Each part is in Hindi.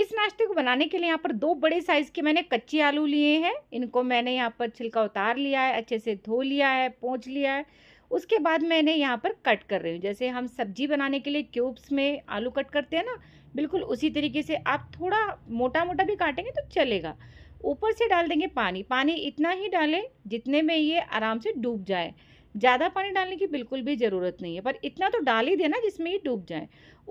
इस नाश्ते को बनाने के लिए यहाँ पर दो बड़े साइज़ के मैंने कच्चे आलू लिए हैं इनको मैंने यहाँ पर छिलका उतार लिया है अच्छे से धो लिया है पोंछ लिया है उसके बाद मैंने यहाँ पर कट कर रही हूँ जैसे हम सब्जी बनाने के लिए क्यूब्स में आलू कट करते हैं ना बिल्कुल उसी तरीके से आप थोड़ा मोटा मोटा भी काटेंगे तो चलेगा ऊपर से डाल देंगे पानी पानी इतना ही डालें जितने में ये आराम से डूब जाए ज़्यादा पानी डालने की बिल्कुल भी ज़रूरत नहीं है पर इतना तो डाल ही देना जिसमें ये डूब जाए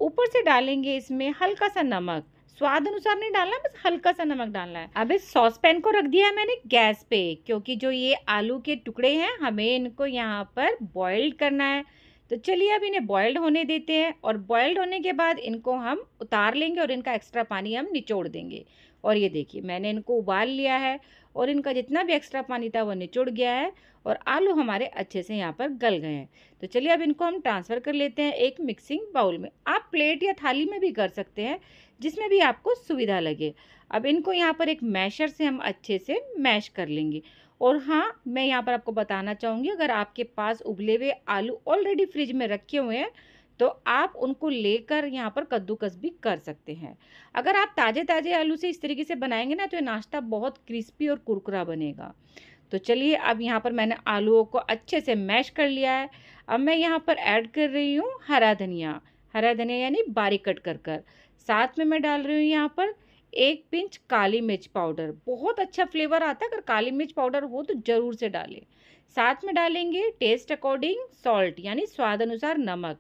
ऊपर से डालेंगे इसमें हल्का सा नमक स्वाद अनुसार नहीं डालना बस हल्का सा नमक डालना है अब इस सॉस पैन को रख दिया है मैंने गैस पे क्योंकि जो ये आलू के टुकड़े हैं हमें इनको यहाँ पर बॉयल्ड करना है तो चलिए अब इन्हें बॉयल्ड होने देते हैं और बॉयल्ड होने के बाद इनको हम उतार लेंगे और इनका एक्स्ट्रा पानी हम निचोड़ देंगे और ये देखिए मैंने इनको उबाल लिया है और इनका जितना भी एक्स्ट्रा पानी था वो निचोड़ गया है और आलू हमारे अच्छे से यहाँ पर गल गए हैं तो चलिए अब इनको हम ट्रांसफ़र कर लेते हैं एक मिक्सिंग बाउल में आप प्लेट या थाली में भी कर सकते हैं जिसमें भी आपको सुविधा लगे अब इनको यहाँ पर एक मैशर से हम अच्छे से मैश कर लेंगे और हाँ मैं यहाँ पर आपको बताना चाहूँगी अगर आपके पास उबले हुए आलू ऑलरेडी फ्रिज में रखे हुए हैं तो आप उनको लेकर यहाँ पर कद्दूकस भी कर सकते हैं अगर आप ताज़े ताज़े आलू से इस तरीके से बनाएंगे ना तो ये नाश्ता बहुत क्रिस्पी और कुरकुरा बनेगा तो चलिए अब यहाँ पर मैंने आलूओं को अच्छे से मैश कर लिया है अब मैं यहाँ पर ऐड कर रही हूँ हरा धनिया हरा धनिया यानी बारीक कट कर कर साथ में मैं डाल रही हूँ यहाँ पर एक पिंच काली मिर्च पाउडर बहुत अच्छा फ्लेवर आता है अगर काली मिर्च पाउडर हो तो ज़रूर से डालें साथ में डालेंगे टेस्ट अकॉर्डिंग सॉल्ट यानी स्वाद अनुसार नमक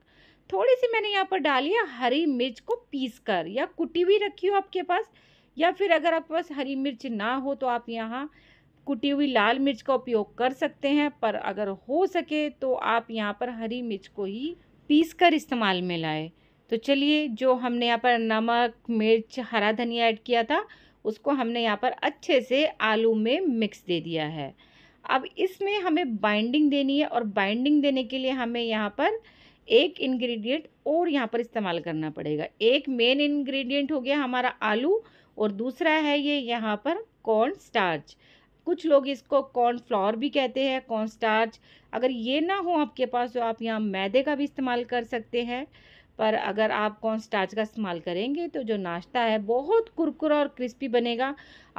थोड़ी सी मैंने यहाँ पर डाली है हरी मिर्च को पीस कर या कुटी हुई रखी हो आपके पास या फिर अगर आपके पास हरी मिर्च ना हो तो आप यहाँ कुटी हुई लाल मिर्च का उपयोग कर सकते हैं पर अगर हो सके तो आप यहाँ पर हरी मिर्च को ही पीस कर इस्तेमाल में लाएँ तो चलिए जो हमने यहाँ पर नमक मिर्च हरा धनिया ऐड किया था उसको हमने यहाँ पर अच्छे से आलू में मिक्स दे दिया है अब इसमें हमें बाइंडिंग देनी है और बाइंडिंग देने के लिए हमें यहाँ पर एक इंग्रेडिएंट और यहाँ पर इस्तेमाल करना पड़ेगा एक मेन इंग्रेडिएंट हो गया हमारा आलू और दूसरा है ये यहाँ पर कॉर्न स्टार्च कुछ लोग इसको कॉर्न फ्लावर भी कहते हैं कॉर्न स्टार्च अगर ये ना हो आपके पास तो आप यहाँ मैदे का भी इस्तेमाल कर सकते हैं पर अगर आप कौन स्टार्च का इस्तेमाल करेंगे तो जो नाश्ता है बहुत कुरकुरा और क्रिस्पी बनेगा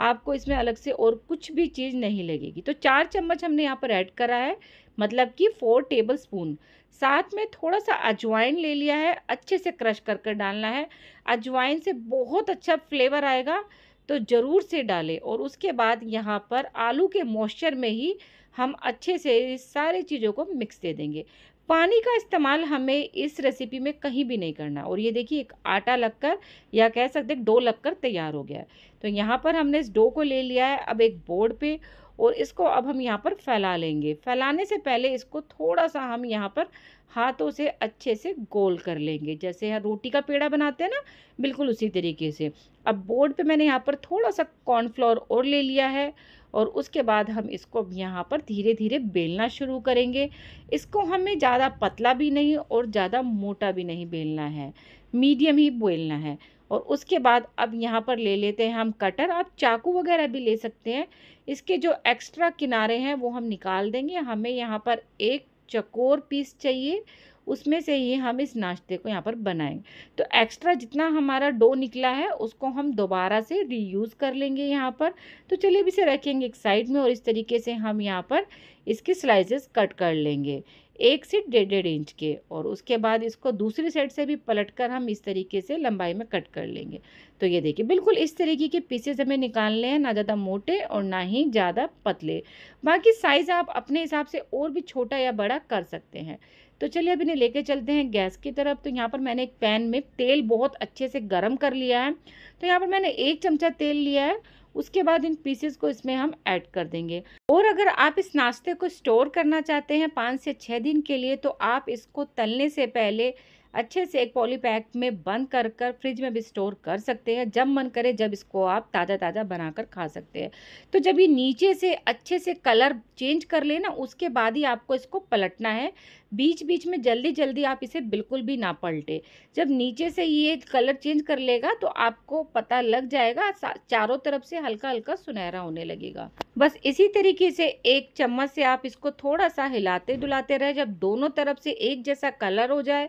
आपको इसमें अलग से और कुछ भी चीज़ नहीं लगेगी तो चार चम्मच हमने यहाँ पर ऐड करा है मतलब कि फोर टेबल स्पून साथ में थोड़ा सा अजवाइन ले लिया है अच्छे से क्रश कर कर डालना है अजवाइन से बहुत अच्छा फ्लेवर आएगा तो ज़रूर से डालें और उसके बाद यहाँ पर आलू के मॉइस्चर में ही हम अच्छे से सारी चीज़ों को मिक्स दे देंगे पानी का इस्तेमाल हमें इस रेसिपी में कहीं भी नहीं करना और ये देखिए एक आटा लगकर या कह सकते डो लगकर तैयार हो गया है तो यहाँ पर हमने इस डो को ले लिया है अब एक बोर्ड पे और इसको अब हम यहाँ पर फैला लेंगे फैलाने से पहले इसको थोड़ा सा हम यहाँ पर हाथों से अच्छे से गोल कर लेंगे जैसे हम रोटी का पेड़ा बनाते हैं ना बिल्कुल उसी तरीके से अब बोर्ड पे मैंने यहाँ पर थोड़ा सा कॉर्नफ्लोर और ले लिया है और उसके बाद हम इसको यहाँ पर धीरे धीरे बेलना शुरू करेंगे इसको हमें ज़्यादा पतला भी नहीं और ज़्यादा मोटा भी नहीं बेलना है मीडियम ही बेलना है और उसके बाद अब यहाँ पर ले लेते हैं हम कटर आप चाकू वगैरह भी ले सकते हैं इसके जो एक्स्ट्रा किनारे हैं वो हम निकाल देंगे हमें यहाँ पर एक चकोर पीस चाहिए उसमें से ही हम इस नाश्ते को यहाँ पर बनाएंगे तो एक्स्ट्रा जितना हमारा डो निकला है उसको हम दोबारा से रीयूज़ कर लेंगे यहाँ पर तो चलिए इसे रखेंगे एक साइड में और इस तरीके से हम यहाँ पर इसके स्लाइसेस कट कर लेंगे एक से डेढ़ डेढ़ इंच के और उसके बाद इसको दूसरी साइड से भी पलट कर हम इस तरीके से लंबाई में कट कर लेंगे तो ये देखिए बिल्कुल इस तरीके के पीसेस हमें निकालने हैं ना ज़्यादा मोटे और ना ही ज़्यादा पतले बाकी साइज़ आप अपने हिसाब से और भी छोटा या बड़ा कर सकते हैं तो चलिए अब इन्हें लेके चलते हैं गैस की तरफ तो यहाँ पर मैंने एक पैन में तेल बहुत अच्छे से गर्म कर लिया है तो यहाँ पर मैंने एक चमचा तेल लिया है उसके बाद इन पीसेस को इसमें हम ऐड कर देंगे और अगर आप इस नाश्ते को स्टोर करना चाहते हैं पाँच से छः दिन के लिए तो आप इसको तलने से पहले अच्छे से एक पॉलीपैक में बंद कर कर फ्रिज में भी स्टोर कर सकते हैं जब मन करे जब इसको आप ताज़ा ताज़ा बनाकर खा सकते हैं तो जब ये नीचे से अच्छे से कलर चेंज कर लेना उसके बाद ही आपको इसको पलटना है बीच बीच में जल्दी जल्दी आप इसे बिल्कुल भी ना पलटे जब नीचे से ये कलर चेंज कर लेगा तो आपको पता लग जाएगा चारों तरफ से हल्का हल्का सुनहरा होने लगेगा बस इसी तरीके से एक चम्मच से आप इसको थोड़ा सा हिलाते डुलाते रहे जब दोनों तरफ से एक जैसा कलर हो जाए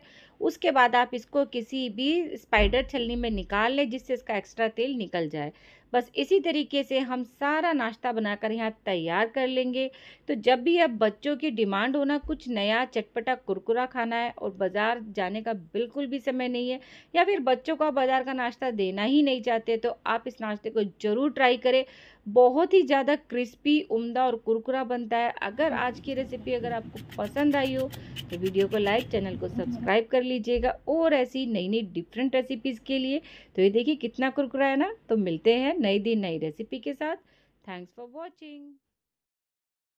उसके बाद आप इसको किसी भी स्पाइडर छलनी में निकाल लें जिससे इसका एक्स्ट्रा तेल निकल जाए बस इसी तरीके से हम सारा नाश्ता बनाकर यहाँ तैयार कर लेंगे तो जब भी अब बच्चों की डिमांड होना कुछ नया चटपटा कुरकुरा खाना है और बाज़ार जाने का बिल्कुल भी समय नहीं है या फिर बच्चों को आप बाज़ार का नाश्ता देना ही नहीं चाहते तो आप इस नाश्ते को ज़रूर ट्राई करें बहुत ही ज़्यादा क्रिस्पी उम्दा और कुरकुरा बनता है अगर आज की रेसिपी अगर आपको पसंद आई हो तो वीडियो को लाइक चैनल को सब्सक्राइब कर लीजिएगा और ऐसी नई नई डिफरेंट रेसिपीज़ के लिए तो ये देखिए कितना कुरकुरा है ना तो मिलते हैं नई दिन नई रेसिपी के साथ थैंक्स फॉर वॉचिंग